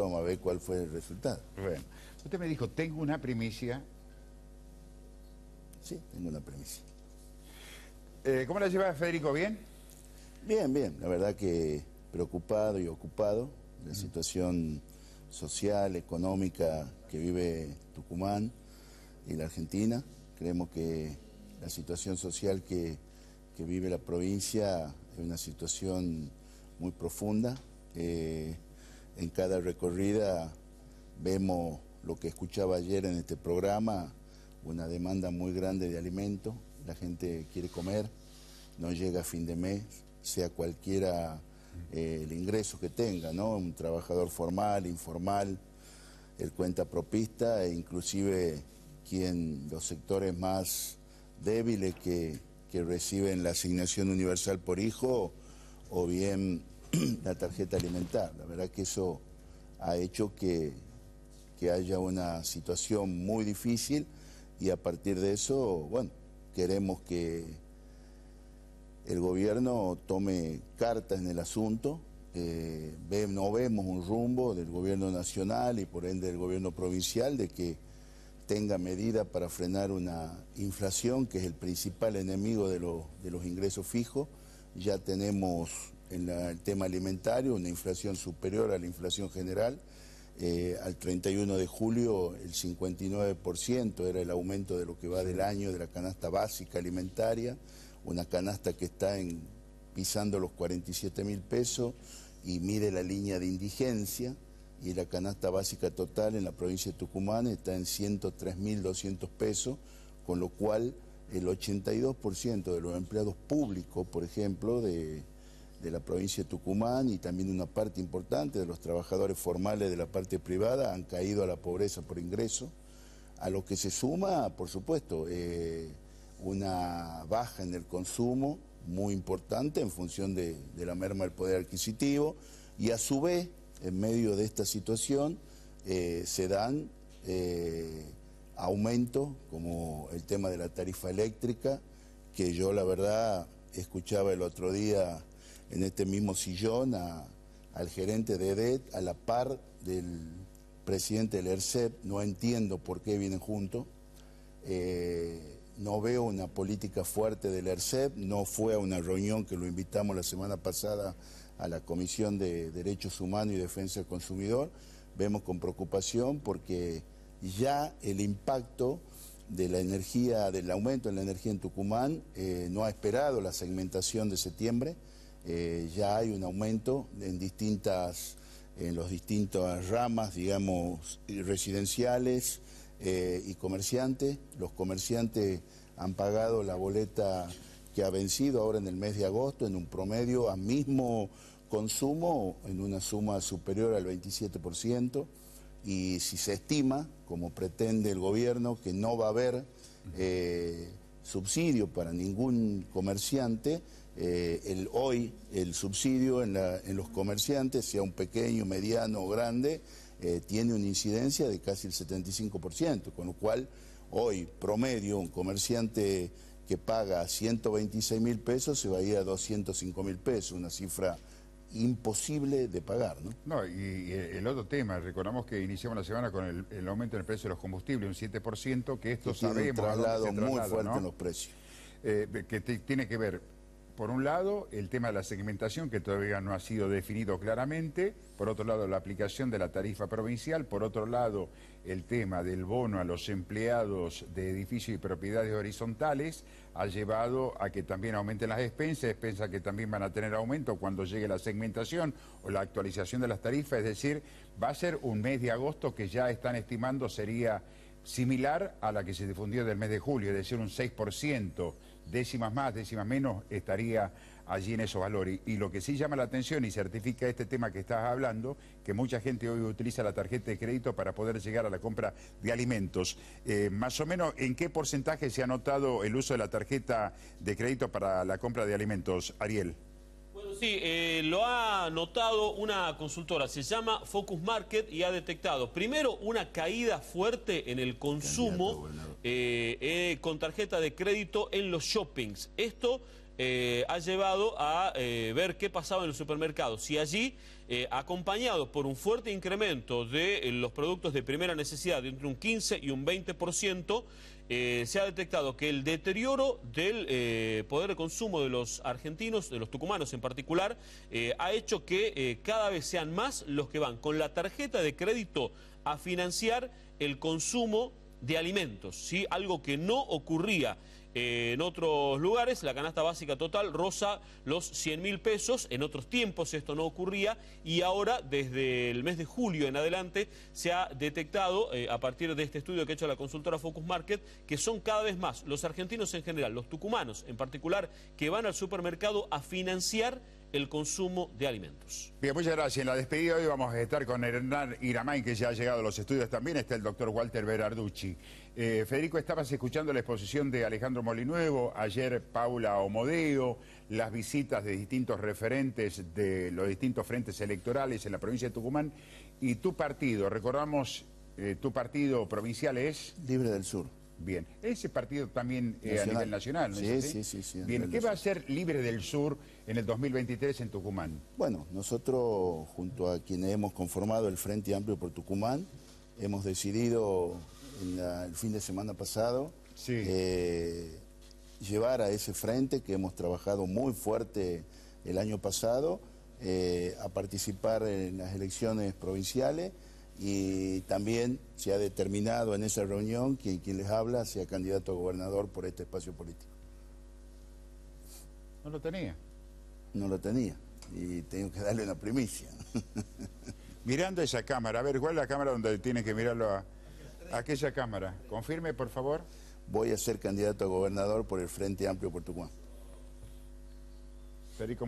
vamos a ver cuál fue el resultado. Bueno, usted me dijo, tengo una primicia. Sí, tengo una primicia. Eh, ¿Cómo la lleva Federico? ¿Bien? Bien, bien. La verdad que preocupado y ocupado de la situación social, económica que vive Tucumán y la Argentina. Creemos que la situación social que, que vive la provincia es una situación muy profunda. Eh, en cada recorrida vemos lo que escuchaba ayer en este programa, una demanda muy grande de alimentos, la gente quiere comer, no llega a fin de mes, sea cualquiera eh, el ingreso que tenga, ¿no? Un trabajador formal, informal, el cuenta propista e inclusive quien los sectores más débiles que, que reciben la asignación universal por hijo o bien la tarjeta alimentar. La verdad que eso ha hecho que, haya una situación muy difícil y a partir de eso, bueno, queremos que el gobierno tome cartas en el asunto. Eh, no vemos un rumbo del gobierno nacional y por ende del gobierno provincial de que tenga medida para frenar una inflación que es el principal enemigo de, de los ingresos fijos. Ya tenemos en el tema alimentario, una inflación superior a la inflación general. Eh, al 31 de julio el 59% era el aumento de lo que va del año de la canasta básica alimentaria, una canasta que está en, pisando los 47 mil pesos y mide la línea de indigencia y la canasta básica total en la provincia de Tucumán está en 103.200 pesos, con lo cual el 82% de los empleados públicos, por ejemplo, de, de la provincia de Tucumán y también una parte importante de los trabajadores formales de la parte privada han caído a la pobreza por ingreso, a lo que se suma, por supuesto, eh, una baja en el consumo muy importante en función de, la merma del poder adquisitivo y a su vez, en medio de esta situación, eh, se dan eh, aumentos como el tema de la tarifa eléctrica, que yo la verdad escuchaba el otro día en este mismo sillón al gerente de EDET, a la par del presidente del ERCEP, no entiendo por qué vienen juntos. Eh, no veo una política fuerte del ERCEP, no fue a una reunión que lo invitamos la semana pasada a la Comisión de Derechos Humanos y Defensa del Consumidor. Vemos con preocupación porque ya el impacto de la energía, del aumento en la energía en Tucumán, eh, no ha esperado la segmentación de septiembre. Eh, ya hay un aumento en distintas, en las distintas ramas, digamos, residenciales eh, y comerciantes. Los comerciantes han pagado la boleta que ha vencido ahora en el mes de agosto en un promedio a mismo consumo en una suma superior al 27% y si se estima, como pretende el gobierno, que no va a haber eh, subsidio para ningún comerciante, eh, hoy el subsidio en, la, en, los comerciantes, sea un pequeño, mediano o grande, eh, tiene una incidencia de casi el 75%, con lo cual hoy promedio un comerciante que paga 126 mil pesos se va a ir a 205 mil pesos, una cifra imposible de pagar. ¿no? no, y el otro tema, recordamos que iniciamos la semana con el, aumento en el precio de los combustibles, un 7%, que esto que sabemos... muy fuerte los precios. Eh, que tiene que ver por un lado, el tema de la segmentación, que todavía no ha sido definido claramente. Por otro lado, la aplicación de la tarifa provincial. Por otro lado, el tema del bono a los empleados de edificios y propiedades horizontales ha llevado a que también aumenten las expensas, expensas que también van a tener aumento cuando llegue la segmentación o la actualización de las tarifas. Es decir, va a ser un mes de agosto que ya están estimando sería similar a la que se difundió del mes de julio, es decir, un 6%, décimas más, décimas menos, estaría allí en esos valores. Y lo que sí llama la atención y certifica este tema que estás hablando, que mucha gente hoy utiliza la tarjeta de crédito para poder llegar a la compra de alimentos. Eh, más o menos, ¿en qué porcentaje se ha notado el uso de la tarjeta de crédito para la compra de alimentos, Ariel? Sí, eh, lo ha notado una consultora, se llama Focus Market y ha detectado primero una caída fuerte en el consumo eh, eh, con tarjeta de crédito en los shoppings. Esto eh, ha llevado a eh, ver qué pasaba en los supermercados. Y allí, eh, acompañado por un fuerte incremento de los productos de primera necesidad de entre un 15 y un 20%, se ha detectado que el deterioro del poder de consumo de los argentinos, de los tucumanos en particular, ha hecho que cada vez sean más los que van con la tarjeta de crédito a financiar el consumo de alimentos, algo que no ocurría en otros lugares la canasta básica total roza los 100 mil pesos, en otros tiempos esto no ocurría y ahora desde el mes de julio en adelante se ha detectado eh, a partir de este estudio que ha hecho la consultora Focus Market que son cada vez más los argentinos en general, los tucumanos en particular, que van al supermercado a financiar el consumo de alimentos. Bien, muchas gracias. En la despedida hoy vamos a estar con Hernán Iramay, que ya ha llegado a los estudios también. Está el doctor Walter Berarducci. Eh, Federico, estabas escuchando la exposición de Alejandro Molinuevo, ayer Paula Omodeo, las visitas de distintos referentes de los distintos frentes electorales en la provincia de Tucumán y tu partido, recordamos, eh, tu partido provincial es... Libre del Sur. Bien, ese partido también eh, a nivel nacional, ¿no es así? Sí, sí, sí. Bien, ¿qué va a hacer Libre del Sur en el 2023 en Tucumán? Bueno, nosotros junto a quienes hemos conformado el Frente Amplio por Tucumán, hemos decidido el fin de semana pasado eh, llevar a ese frente que hemos trabajado muy fuerte el año pasado eh, a participar en las elecciones provinciales y también se ha determinado en esa reunión que quien les habla sea candidato a gobernador por este espacio político. ¿No lo tenía? No lo tenía y tengo que darle una primicia. Mirando esa cámara, a ver, ¿cuál es la cámara donde tiene que mirarlo a, aquella cámara? Confirme, por favor. Voy a ser candidato a gobernador por el Frente Amplio Portugués.